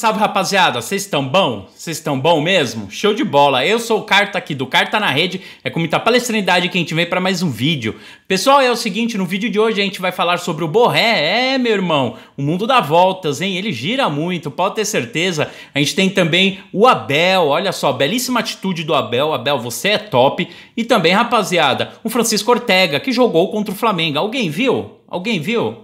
salve rapaziada, vocês estão bom? Vocês estão bom mesmo? Show de bola, eu sou o Carta aqui do Carta na Rede, é com muita palestrinidade que a gente vem para mais um vídeo. Pessoal, é o seguinte, no vídeo de hoje a gente vai falar sobre o borré, é meu irmão, o mundo dá voltas, hein, ele gira muito, pode ter certeza. A gente tem também o Abel, olha só, belíssima atitude do Abel, Abel você é top. E também rapaziada, o Francisco Ortega que jogou contra o Flamengo, alguém viu? Alguém viu?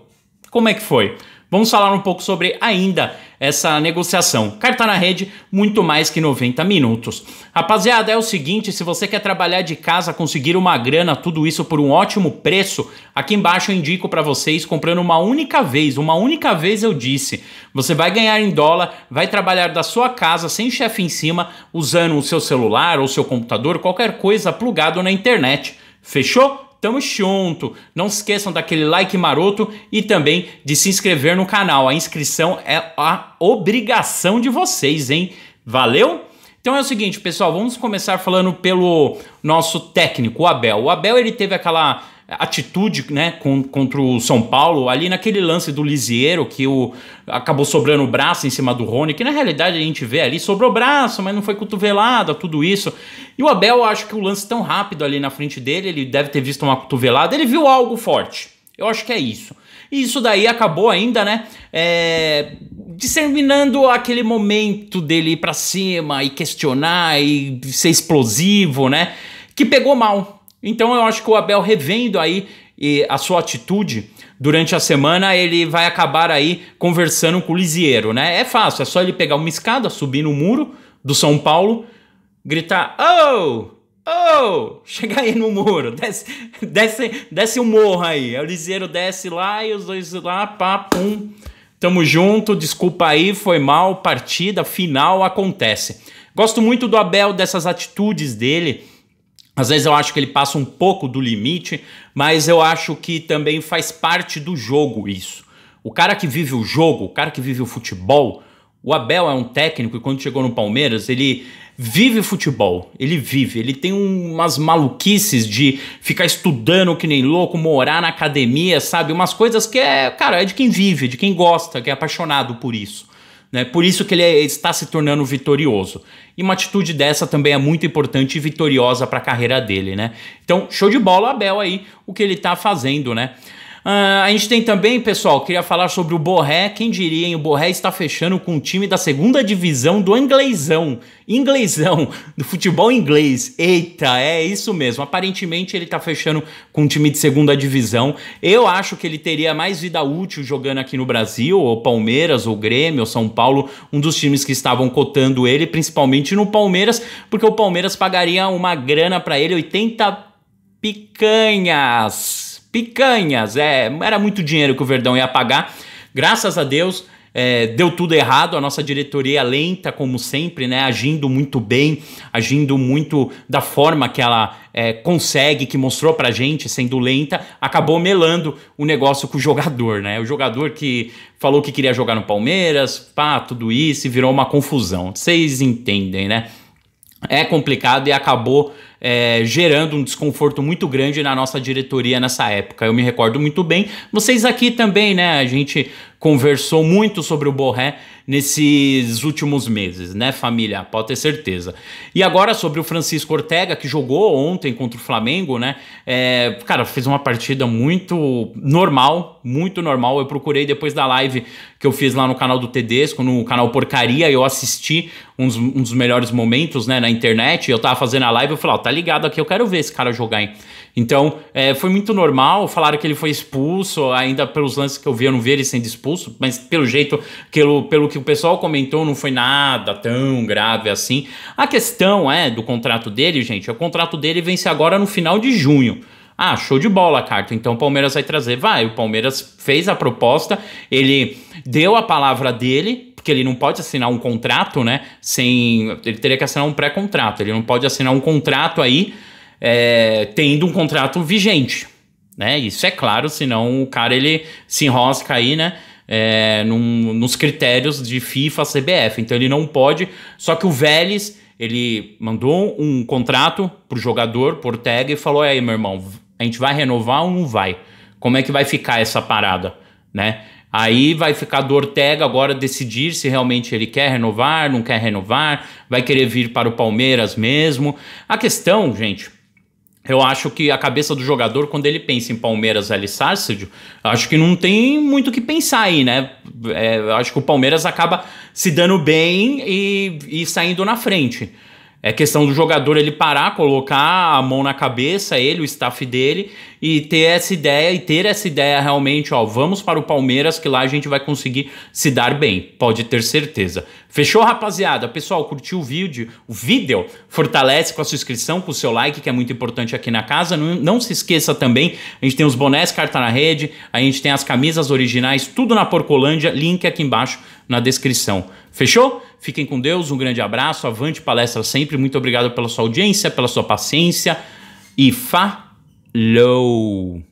Como é que foi? Vamos falar um pouco sobre ainda essa negociação. Carta na rede, muito mais que 90 minutos. Rapaziada, é o seguinte, se você quer trabalhar de casa, conseguir uma grana, tudo isso por um ótimo preço, aqui embaixo eu indico para vocês comprando uma única vez, uma única vez eu disse. Você vai ganhar em dólar, vai trabalhar da sua casa sem chefe em cima, usando o seu celular ou seu computador, qualquer coisa plugado na internet. Fechou? Tamo junto. Não esqueçam daquele like maroto e também de se inscrever no canal. A inscrição é a obrigação de vocês, hein? Valeu? Então é o seguinte, pessoal, vamos começar falando pelo nosso técnico, o Abel. O Abel ele teve aquela atitude né, contra o São Paulo, ali naquele lance do Lisieiro, que o, acabou sobrando o braço em cima do Rony, que na realidade a gente vê ali, sobrou o braço, mas não foi cotovelada, tudo isso. E o Abel, eu acho que o lance tão rápido ali na frente dele, ele deve ter visto uma cotovelada, ele viu algo forte. Eu acho que é isso. E isso daí acabou ainda, né? É, disseminando aquele momento dele ir pra cima e questionar e ser explosivo, né? Que pegou mal então eu acho que o Abel revendo aí a sua atitude durante a semana, ele vai acabar aí conversando com o Lisieiro, né? É fácil, é só ele pegar uma escada, subir no muro do São Paulo, gritar: "Oh! Oh! Chega aí no muro, desce, desce, desce o morro aí". O Lisieiro desce lá e os dois lá, pá, pum. Tamo junto, desculpa aí, foi mal, partida, final acontece. Gosto muito do Abel, dessas atitudes dele às vezes eu acho que ele passa um pouco do limite, mas eu acho que também faz parte do jogo isso. O cara que vive o jogo, o cara que vive o futebol, o Abel é um técnico e quando chegou no Palmeiras, ele vive futebol, ele vive, ele tem umas maluquices de ficar estudando que nem louco, morar na academia, sabe? Umas coisas que é, cara, é de quem vive, de quem gosta, que é apaixonado por isso. Né? Por isso que ele é, está se tornando vitorioso. E uma atitude dessa também é muito importante e vitoriosa para a carreira dele, né? Então, show de bola, Abel aí, o que ele está fazendo, né? Uh, a gente tem também, pessoal, queria falar sobre o Borré. Quem diria, hein? O Borré está fechando com o time da segunda divisão do inglêsão, inglêsão do futebol inglês. Eita, é isso mesmo. Aparentemente ele está fechando com um time de segunda divisão. Eu acho que ele teria mais vida útil jogando aqui no Brasil, ou Palmeiras, ou Grêmio, ou São Paulo, um dos times que estavam cotando ele, principalmente no Palmeiras, porque o Palmeiras pagaria uma grana para ele, 80 picanhas picanhas. É, era muito dinheiro que o Verdão ia pagar. Graças a Deus, é, deu tudo errado, a nossa diretoria lenta, como sempre, né, agindo muito bem, agindo muito da forma que ela é, consegue, que mostrou pra gente, sendo lenta, acabou melando o negócio com o jogador, né? O jogador que falou que queria jogar no Palmeiras, pá, tudo isso, e virou uma confusão. Vocês entendem, né? É complicado e acabou é, gerando um desconforto muito grande na nossa diretoria nessa época. Eu me recordo muito bem. Vocês aqui também, né? A gente conversou muito sobre o Borré nesses últimos meses, né, família? Pode ter certeza. E agora sobre o Francisco Ortega, que jogou ontem contra o Flamengo, né? É, cara, fez uma partida muito normal, muito normal. Eu procurei depois da live que eu fiz lá no canal do Tedesco, no canal Porcaria, eu assisti uns, dos melhores momentos, né, na internet. Eu tava fazendo a live, eu falei, ó, tá ligado aqui, eu quero ver esse cara jogar, hein? Então, é, foi muito normal. Falaram que ele foi expulso, ainda pelos lances que eu vi, eu não vi ele sendo expulso, mas pelo jeito, pelo, pelo que o pessoal comentou, não foi nada tão grave assim. A questão é do contrato dele, gente, é o contrato dele vence agora no final de junho. Ah, show de bola, Carto. Então o Palmeiras vai trazer. Vai, o Palmeiras fez a proposta, ele deu a palavra dele, porque ele não pode assinar um contrato, né? Sem. Ele teria que assinar um pré-contrato. Ele não pode assinar um contrato aí é, tendo um contrato vigente. Né? Isso é claro, senão o cara ele se enrosca aí, né? É, num, nos critérios de FIFA, CBF. Então ele não pode. Só que o Vélez ele mandou um contrato pro jogador, por tag, e falou: aí, meu irmão, a gente vai renovar ou não vai? Como é que vai ficar essa parada, né? Aí vai ficar do Ortega agora decidir se realmente ele quer renovar, não quer renovar, vai querer vir para o Palmeiras mesmo. A questão, gente, eu acho que a cabeça do jogador, quando ele pensa em Palmeiras ali Sárcidio, acho que não tem muito o que pensar aí, né? É, acho que o Palmeiras acaba se dando bem e, e saindo na frente. É questão do jogador ele parar, colocar a mão na cabeça, ele, o staff dele, e ter essa ideia, e ter essa ideia realmente, ó, vamos para o Palmeiras, que lá a gente vai conseguir se dar bem, pode ter certeza. Fechou, rapaziada? Pessoal, curtiu o vídeo? O vídeo fortalece com a sua inscrição, com o seu like, que é muito importante aqui na casa. Não, não se esqueça também, a gente tem os bonés carta na rede, a gente tem as camisas originais, tudo na Porcolândia, link aqui embaixo na descrição. Fechou? Fiquem com Deus, um grande abraço, avante palestra sempre. Muito obrigado pela sua audiência, pela sua paciência e falou!